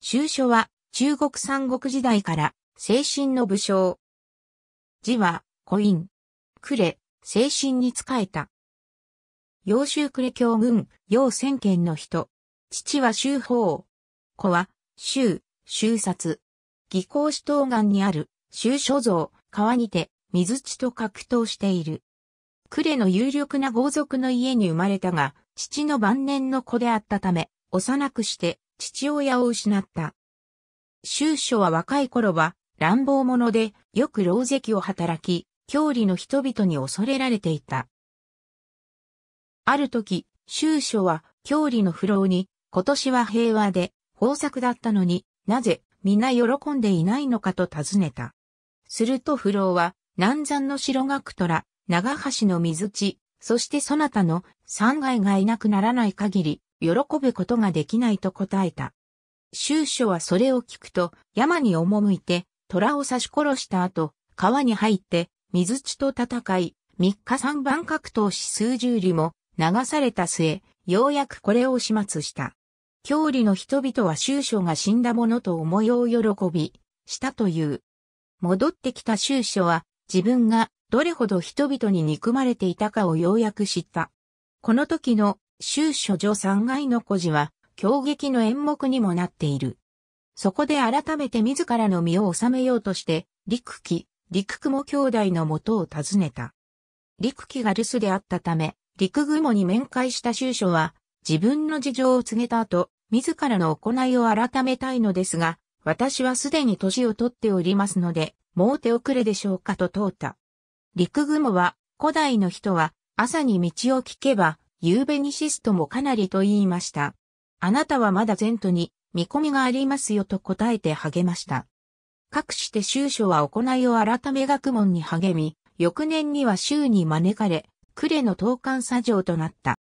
州書は中国三国時代から精神の武将。字は、コイン。呉、精神に仕えた。揚州呉教軍、楊千賢の人。父は周法。子は、周、周札。義工師東岸にある、周書像、川にて、水地と格闘している。呉の有力な豪族の家に生まれたが、父の晩年の子であったため、幼くして父親を失った。宗書は若い頃は乱暴者でよく牢石を働き、郷里の人々に恐れられていた。ある時、宗書は郷里の不老に、今年は平和で豊作だったのになぜ皆喜んでいないのかと尋ねた。すると不老は南山の白学虎、長橋の水地、そしてそなたの三害がいなくならない限り、喜ぶことができないと答えた。宗書はそれを聞くと、山に赴いて、虎を刺し殺した後、川に入って、水地と戦い、三日三番格闘し数十里も流された末、ようやくこれを始末した。郷里の人々は宗書が死んだものと思いを喜び、したという。戻ってきた宗書は、自分がどれほど人々に憎まれていたかをようやく知った。この時の州所女三階の孤児は、狂撃の演目にもなっている。そこで改めて自らの身を収めようとして、陸機、陸雲兄弟の元を訪ねた。陸機が留守であったため、陸雲に面会した州書は、自分の事情を告げた後、自らの行いを改めたいのですが、私はすでに年をとっておりますので、もう手遅れでしょうかと問うた。陸雲は、古代の人は、朝に道を聞けば、ゆうべにシストもかなりと言いました。あなたはまだ前途に見込みがありますよと答えて励ました。かくして修書は行いを改め学問に励み、翌年には州に招かれ、呉の東官作業となった。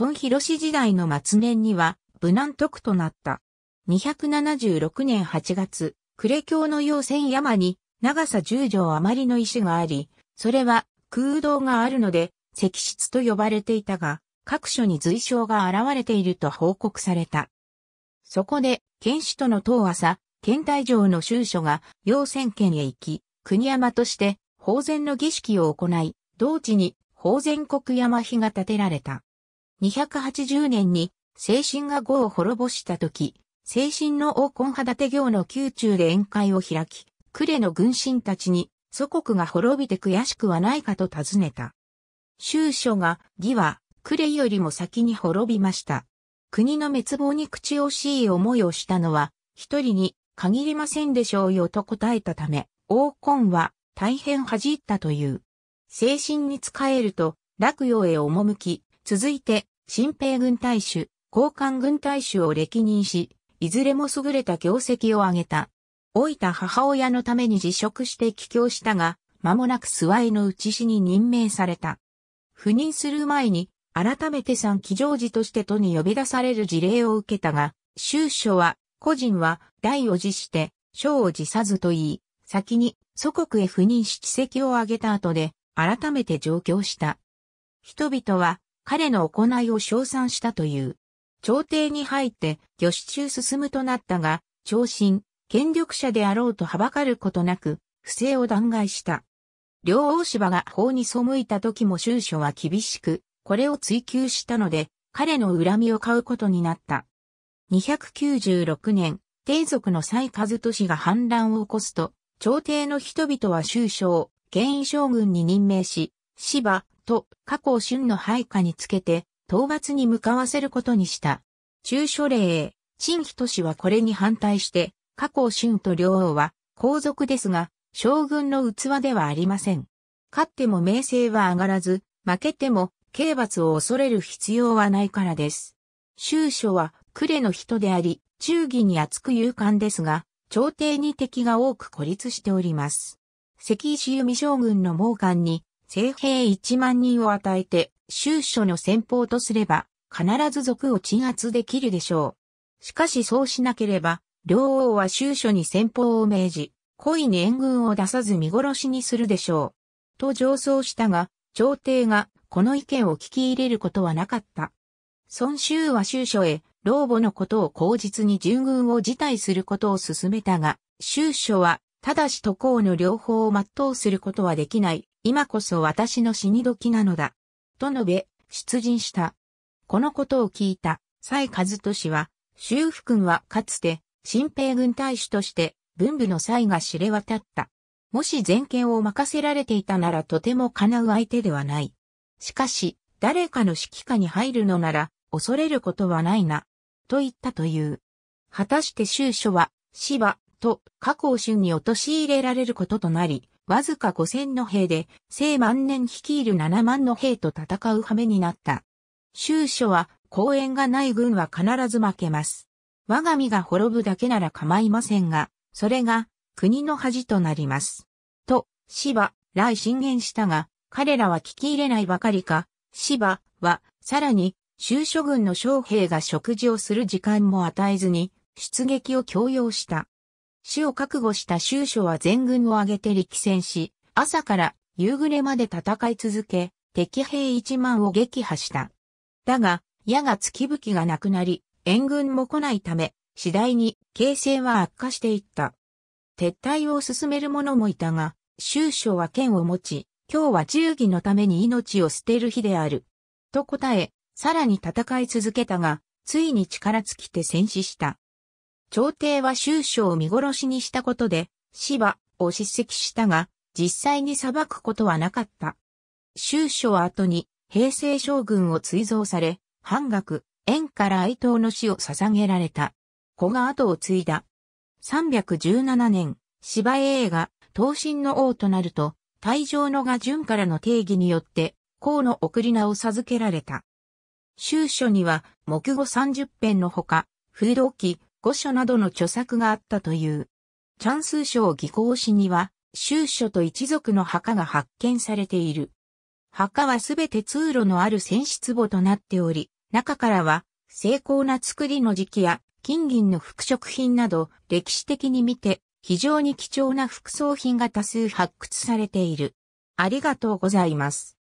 孫広氏時代の末年には、無難徳となった。276年8月、呉教の要線山に、長さ10畳余りの石があり、それは空洞があるので、石室と呼ばれていたが、各所に随称が現れていると報告された。そこで、県士との当朝、県大城の州書が、陽仙剣へ行き、国山として、法然の儀式を行い、同地に、法前国山碑が建てられた。280年に、精神が語を滅ぼした時、精神の王根派立行の宮中で宴会を開き、呉の軍神たちに、祖国が滅びて悔しくはないかと尋ねた。州書が、義は、クレイよりも先に滅びました。国の滅亡に口惜しい思いをしたのは、一人に限りませんでしょうよと答えたため、王根は大変恥じったという。精神に仕えると、洛陽へ赴き、続いて、新兵軍隊主、交換軍隊主を歴任し、いずれも優れた業績を挙げた。老いた母親のために辞職して帰郷したが、間もなく諏訪への内死に任命された。赴任する前に改めて三騎乗時として都に呼び出される事例を受けたが、宗書は、個人は、大を辞して、小を辞さずと言い、先に祖国へ赴任し奇跡を挙げた後で、改めて上京した。人々は、彼の行いを称賛したという。朝廷に入って、魚市中進むとなったが、長身、権力者であろうとはばかることなく、不正を弾劾した。両大柴が法に背いた時も宗書は厳しく、これを追求したので、彼の恨みを買うことになった。296年、帝族の蔡和都氏が反乱を起こすと、朝廷の人々は州将、権威将軍に任命し、芝、と、加工春の配下につけて、討伐に向かわせることにした。中書令、陳人氏はこれに反対して、加工春と両王は、皇族ですが、将軍の器ではありません。勝っても名声は上がらず、負けても刑罰を恐れる必要はないからです。州書は呉の人であり、忠義に厚く勇敢ですが、朝廷に敵が多く孤立しております。赤石弓将軍の猛漢に、政兵1万人を与えて、州書の先方とすれば、必ず族を鎮圧できるでしょう。しかしそうしなければ、両王は州書に先方を命じ、故意に援軍を出さず見殺しにするでしょう。と上奏したが、朝廷がこの意見を聞き入れることはなかった。孫州は州書へ、老母のことを口実に従軍を辞退することを勧めたが、州書は、ただし渡航の両方を全うすることはできない。今こそ私の死に時なのだ。と述べ、出陣した。このことを聞いた、蔡和俊は、周福君はかつて、新兵軍大使として、文部の蔡が知れ渡った。もし全権を任せられていたならとても叶う相手ではない。しかし、誰かの指揮下に入るのなら、恐れることはないな、と言ったという。果たして終書は、芝、と、過去を春に陥れられることとなり、わずか五千の兵で、聖万年率いる七万の兵と戦う羽目になった。終書は、公演がない軍は必ず負けます。我が身が滅ぶだけなら構いませんが、それが、国の恥となります。と、芝、来進言したが、彼らは聞き入れないばかりか、芝は、さらに、州諸軍の将兵が食事をする時間も与えずに、出撃を強要した。死を覚悟した州諸は全軍を挙げて力戦し、朝から夕暮れまで戦い続け、敵兵一万を撃破した。だが、矢が月吹きがなくなり、援軍も来ないため、次第に形勢は悪化していった。撤退を進める者もいたが、州諸は剣を持ち、今日は忠義のために命を捨てる日である。と答え、さらに戦い続けたが、ついに力尽きて戦死した。朝廷は終章を見殺しにしたことで、芝を叱責したが、実際に裁くことはなかった。終章は後に、平成将軍を追贈され、半額、縁から哀悼の死を捧げられた。子が後を継いだ。317年、芝映画、東進の王となると、大乗のが順からの定義によって、公の送り名を授けられた。収書には、木語30編のほか、風土記、語書などの著作があったという。チャンス書を技行しには、収書と一族の墓が発見されている。墓はすべて通路のある戦室墓となっており、中からは、精巧な作りの時期や、金銀の服飾品など、歴史的に見て、非常に貴重な副葬品が多数発掘されている。ありがとうございます。